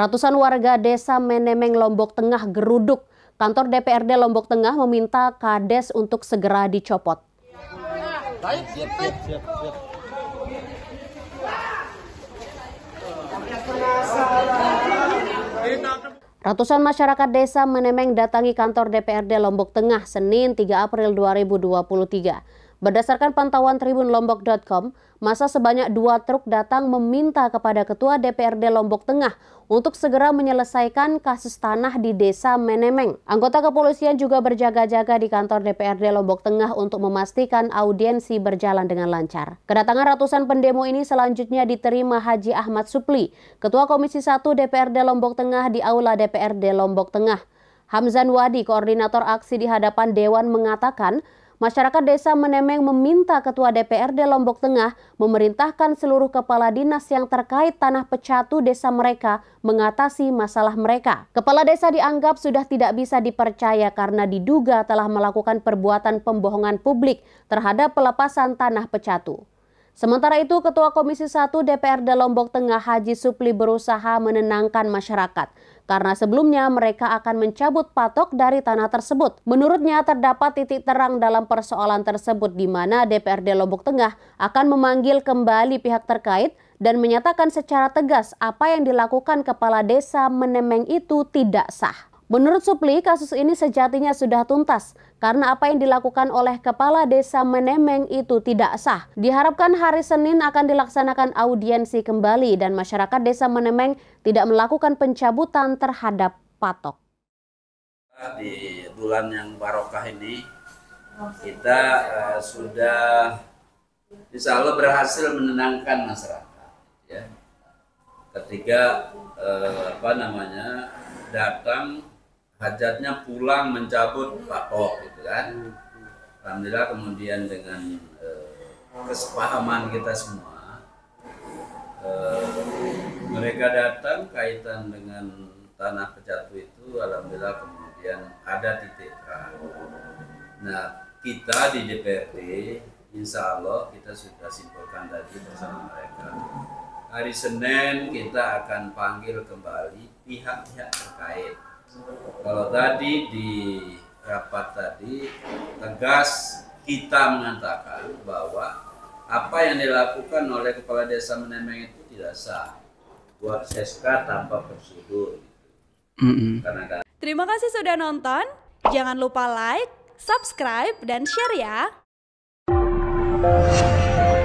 Ratusan warga desa Menemeng Lombok Tengah geruduk. Kantor DPRD Lombok Tengah meminta Kades untuk segera dicopot. Baik, siap, siap, siap, siap. Ratusan masyarakat desa Menemeng datangi kantor DPRD Lombok Tengah Senin 3 April 2023. Berdasarkan pantauan tribunlombok.com, masa sebanyak dua truk datang meminta kepada Ketua DPRD Lombok Tengah untuk segera menyelesaikan kasus tanah di desa Menemeng. Anggota kepolisian juga berjaga-jaga di kantor DPRD Lombok Tengah untuk memastikan audiensi berjalan dengan lancar. Kedatangan ratusan pendemo ini selanjutnya diterima Haji Ahmad Supli, Ketua Komisi 1 DPRD Lombok Tengah di Aula DPRD Lombok Tengah. Hamzan Wadi, koordinator aksi di hadapan Dewan mengatakan, Masyarakat Desa Menemeng meminta Ketua DPRD Lombok Tengah memerintahkan seluruh kepala dinas yang terkait tanah pecatu desa mereka mengatasi masalah mereka. Kepala desa dianggap sudah tidak bisa dipercaya karena diduga telah melakukan perbuatan pembohongan publik terhadap pelepasan tanah pecatu. Sementara itu, Ketua Komisi 1 DPRD Lombok Tengah Haji Supli berusaha menenangkan masyarakat karena sebelumnya mereka akan mencabut patok dari tanah tersebut. Menurutnya terdapat titik terang dalam persoalan tersebut di mana DPRD Lombok Tengah akan memanggil kembali pihak terkait dan menyatakan secara tegas apa yang dilakukan kepala desa Menemeng itu tidak sah. Menurut Supli, kasus ini sejatinya sudah tuntas karena apa yang dilakukan oleh Kepala Desa Menemeng itu tidak sah. Diharapkan hari Senin akan dilaksanakan audiensi kembali dan masyarakat Desa Menemeng tidak melakukan pencabutan terhadap patok. Di bulan yang barokah ini kita uh, sudah insya Allah berhasil menenangkan masyarakat. Ya. Ketika uh, apa namanya datang hajatnya pulang mencabut patok gitu kan alhamdulillah kemudian dengan e, kesepahaman kita semua e, mereka datang kaitan dengan tanah pejatu itu alhamdulillah kemudian ada titik terang nah kita di DPRD insya Allah kita sudah simpulkan tadi bersama mereka hari Senin kita akan panggil kembali pihak-pihak terkait kalau tadi di rapat tadi tegas kita mengatakan bahwa apa yang dilakukan oleh kepala desa Menemeng itu tidak sah buat SK tanpa prosedur. Kan- Terima kasih sudah nonton. Jangan lupa like, subscribe, dan share ya.